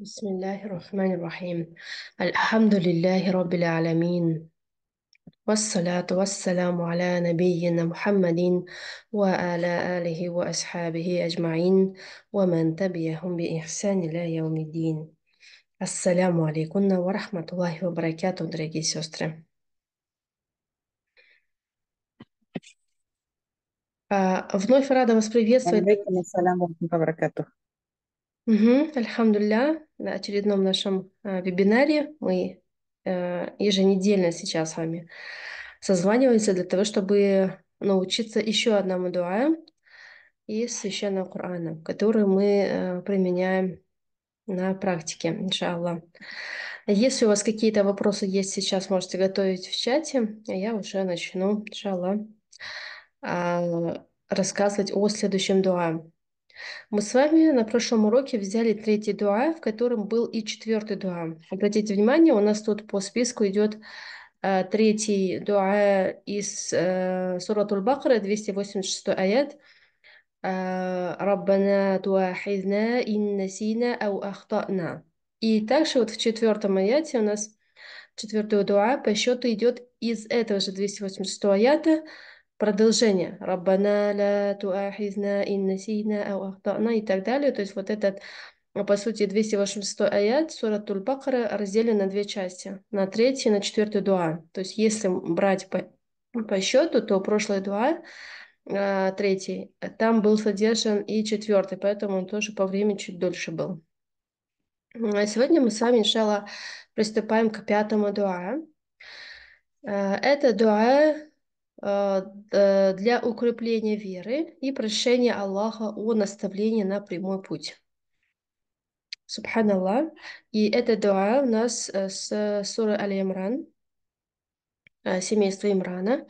بسم الله الرحمن الرحيم الحمد لله رب العالمين والصلاة والسلام على نبينا محمد وعلى آله وأصحابه أجمعين ومن تبعهم بإحسان إلى يوم الدين السلام عليكم ورحمة الله وبركاته دراجي سيستر Вновь рада вас приветствовать. Мгм. Альхамдулилля, на очередном нашем а, вебинаре мы э, еженедельно сейчас с вами созваниваемся для того, чтобы научиться еще одному дуаю из священного Корана, который мы э, применяем на практике, иншаллах. Если у вас какие-то вопросы есть сейчас, можете готовить в чате, а я уже начну, иншаллах, а, рассказывать о следующем дуа. Мы с вами на прошлом уроке взяли третий дуа, в котором был и четвертый дуа. Обратите внимание, у нас тут по списку идет э, третий дуа из э, Суратуль Бакара, 286 аят. Э, Раббана туахизна иннасина ау И также вот в четвертом аяте у нас четвертый дуа по счету идет из этого же 286 аята продолжение. Раббана ля туахизна иннасина ау ахтана и так далее. То есть вот этот, э, по сути, 286 аят Суратуль Бакара разделен на две части. На третью и на четвертую дуа. То есть если брать по, по счету, то прошлая дуа э, третий, там был содержан и четвертый, поэтому он тоже по времени чуть дольше был. Ну, а сегодня мы с вами, иншалла, приступаем к пятому дуа. Э, это дуа Э, для укрепления веры и прошения Аллаха о наставлении на прямой путь. Субханаллах. И это дуа у нас э, с суры Аль-Имран, э, семейство Имрана,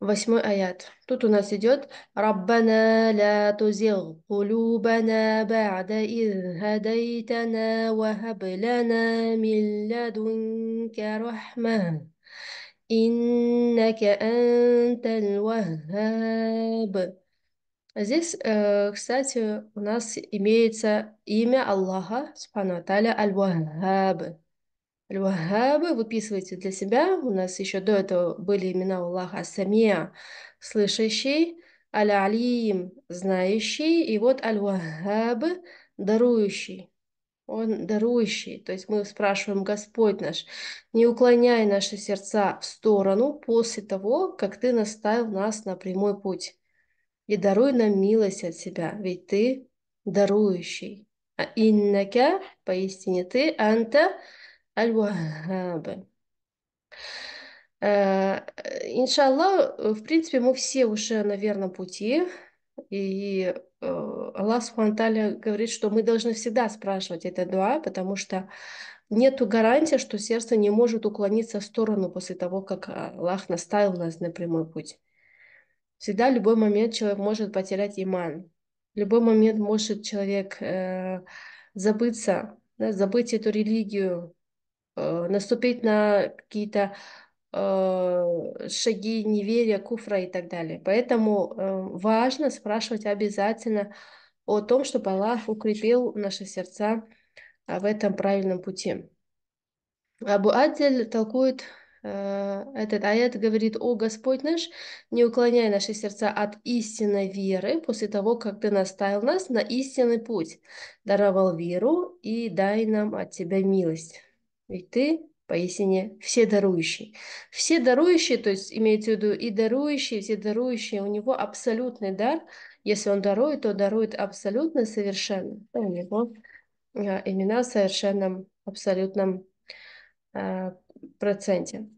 восьмой аят. Тут у нас идет «Раббана ла тузил кулубана ба'да из хадайтана ва хаб лана мин ладунка рахман». Иннака анталь Здесь, э, кстати, у нас имеется имя Аллаха, Субхану Аталя, Аль-Вахаб. Аль-Вахаб выписывайте для себя. У нас еще до этого были имена Аллаха Самия, слышащий, Аль-Алим, знающий, и вот Аль-Вахаб, дарующий. Он дарующий. То есть мы спрашиваем, Господь наш, не уклоняй наши сердца в сторону после того, как Ты наставил нас на прямой путь. И даруй нам милость от себя, ведь Ты дарующий. А иннака, поистине Ты, анта аль-вахаба. Э, иншаллах, в принципе, мы все уже на верном пути, и э, Аллах Субхану говорит, что мы должны всегда спрашивать это дуа, потому что нет гарантии, что сердце не может уклониться в сторону после того, как Аллах наставил нас на прямой путь. Всегда в любой момент человек может потерять иман. В любой момент может человек э, забыться, да, забыть эту религию, э, наступить на какие-то э, шаги неверия, куфра и так далее. Поэтому э, важно спрашивать обязательно, о том, чтобы Аллах укрепил наши сердца а, в этом правильном пути. Абу Адель толкует э, этот аят, говорит, «О Господь наш, не уклоняй наши сердца от истинной веры после того, как Ты наставил нас на истинный путь, даровал веру и дай нам от Тебя милость. Ведь Ты поистине все дарующие, Все дарующие, то есть имеется в виду и дарующие, все дарующие, у него абсолютный дар. Если он дарует, то дарует абсолютно совершенно. У него э, имена в совершенном, абсолютном э, проценте.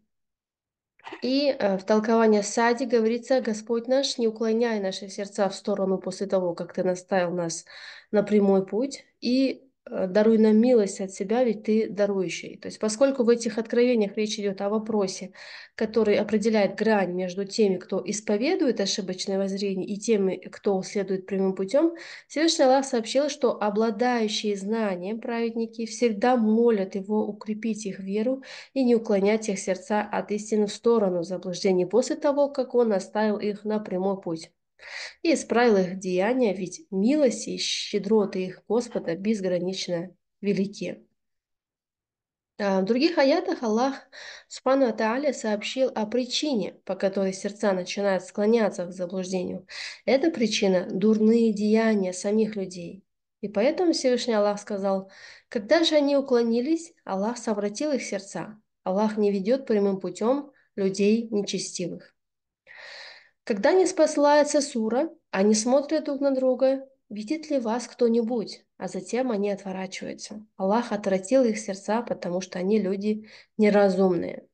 И э, в толковании Сади говорится, Господь наш, не уклоняй наши сердца в сторону после того, как Ты наставил нас на прямой путь, и Э, даруй нам милость от себя, ведь ты дарующий. То есть поскольку в этих откровениях речь идет о вопросе, который определяет грань между теми, кто исповедует ошибочное воззрение, и теми, кто следует прямым путем, Всевышний Аллах сообщил, что обладающие знанием праведники всегда молят его укрепить их веру и не уклонять их сердца от истины в сторону заблуждений после того, как он оставил их на прямой путь и исправил их деяния, ведь милости и щедроты их Господа безгранично велики. А, в других аятах Аллах Субхану Ата'аля сообщил о причине, по которой сердца начинают склоняться к заблуждению. Эта причина – дурные деяния самих людей. И поэтому Всевышний Аллах сказал, когда же они уклонились, Аллах совратил их сердца. Аллах не ведет прямым путем людей нечестивых. Когда не спасается Сура, они смотрят друг на друга, видит ли вас кто-нибудь, а затем они отворачиваются. Аллах отвратил их сердца, потому что они люди неразумные.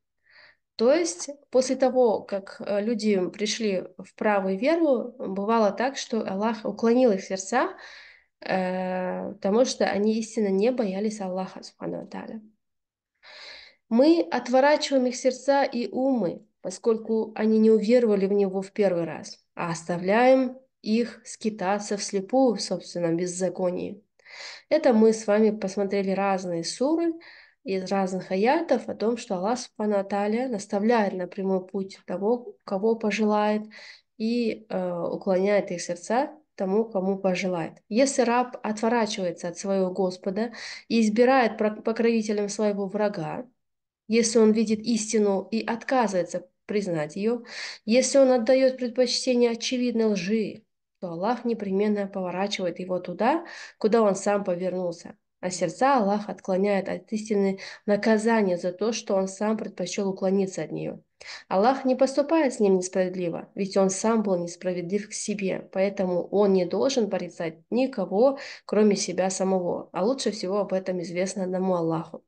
То есть после того, как э, люди пришли в правую веру, бывало так, что Аллах уклонил их сердца, э, потому что они истинно не боялись Аллаха. Мы отворачиваем их сердца и умы, поскольку они не уверовали в него в первый раз, а оставляем их скитаться вслепую в собственном беззаконии. Это мы с вами посмотрели разные суры из разных аятов о том, что Аллах Субхану Аталия наставляет на прямой путь того, кого пожелает, и э, уклоняет их сердца тому, кому пожелает. Если раб отворачивается от своего Господа и избирает покровителем своего врага, если он видит истину и отказывается признать ее. Если он отдает предпочтение очевидной лжи, то Аллах непременно поворачивает его туда, куда он сам повернулся. А сердца Аллах отклоняет от истины наказание за то, что он сам предпочел уклониться от нее. Аллах не поступает с ним несправедливо, ведь он сам был несправедлив к себе, поэтому он не должен порицать никого, кроме себя самого, а лучше всего об этом известно одному Аллаху.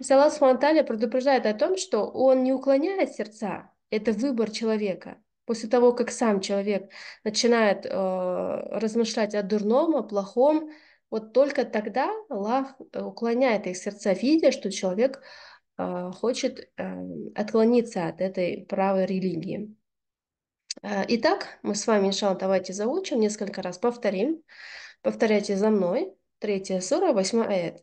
Салас Аллах предупреждает о том, что Он не уклоняет сердца, это выбор человека. После того, как сам человек начинает э, размышлять о дурном, о плохом, вот только тогда Аллах э, уклоняет их сердца, видя, что человек э, хочет э, отклониться от этой правой религии. Э, итак, мы с вами, иншалла, давайте заучим несколько раз, повторим. Повторяйте за мной. Третья сура, восьмая аят.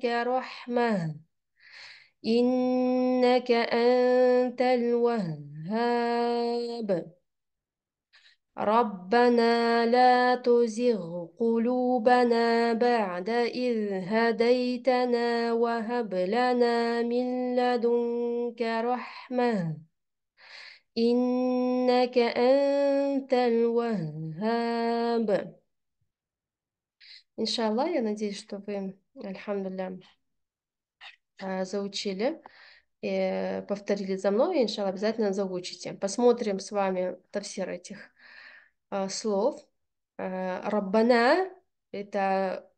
منك رحمة إنك أنت الوهاب ربنا لا تزغ قلوبنا بعد إذ هديتنا وهب لنا من لدنك رحمة إنك أنت الوهاب إن شاء الله يا надеюсь, что вы Альхамдулилля. А, заучили. И повторили за мной, иншалла, обязательно заучите. Посмотрим с вами тавсир этих а, слов. А, Раббана – это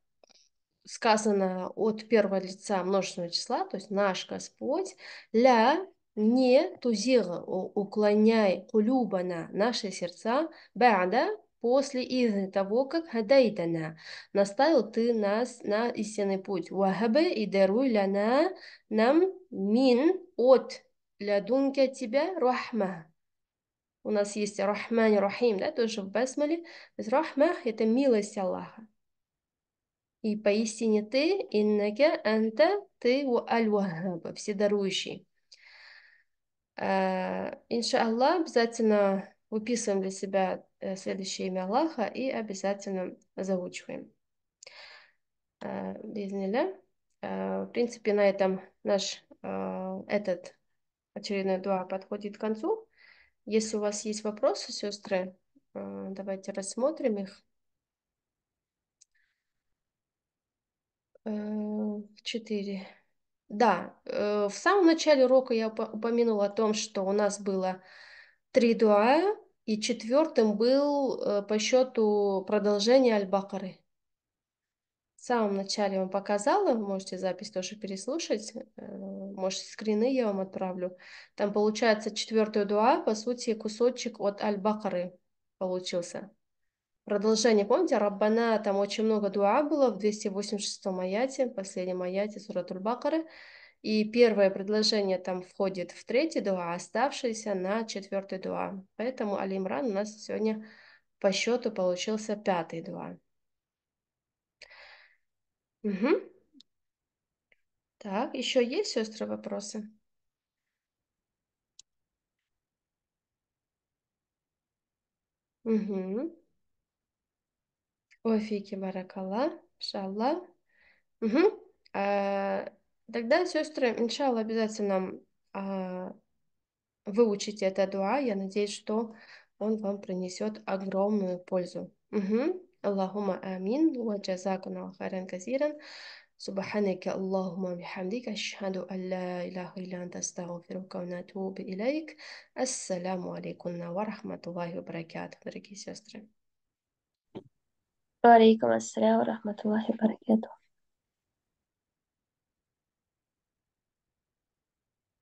сказано от первого лица множественного числа, то есть наш Господь, ля не тузира, уклоняй кулюбана, наши сердца, бада, после изны того, как хадайтана, наставил ты нас на истинный путь. Вахабе и даруй ляна нам мин от лядунка тебя рахма. У нас есть рахман рахим, да, тоже в басмале. То есть рахмах – это милость Аллаха. И поистине ты, иннака анта, ты у аль-вахаба, вседарующий. А, иншаллах, обязательно выписываем для себя э, следующее имя Аллаха и обязательно заучиваем. Э, Бизнеля. Э, в принципе, на этом наш этот очередной дуа подходит к концу. Если у вас есть вопросы, сестры, давайте рассмотрим их. Четыре. Да, в самом начале урока я упомянула о том, что у нас было три дуа. И четвертым был э, по счету продолжение Аль-Бакары. В самом начале вам показала, можете запись тоже переслушать, э, может скрины я вам отправлю. Там получается четвертую дуа, по сути кусочек от Аль-Бакары получился. Продолжение, помните, Раббана, там очень много дуа было в 286-м аяте, последнем аяте Суратуль-Бакары. И первое предложение там входит в третий дуа, а оставшееся на четвертый дуа. Поэтому алимран у нас сегодня по счету получился пятый дуа. Угу. Так, еще есть, сестры, вопросы? Угу. Офики баракала, шалла. Угу. А, Тогда сестры иншалла обязательно а, выучите это дуа. Я надеюсь, что он вам принесет огромную пользу. Угу. Аллахума амин. Ва джазакуна хайран казиран. سبحانك اللهم بحمدك أشهد أن لا إله إلا أنت أستغفرك ونتوب إليك السلام عليكم ورحمة الله وبركاته дорогие сестры وعليكم السلام ورحمة الله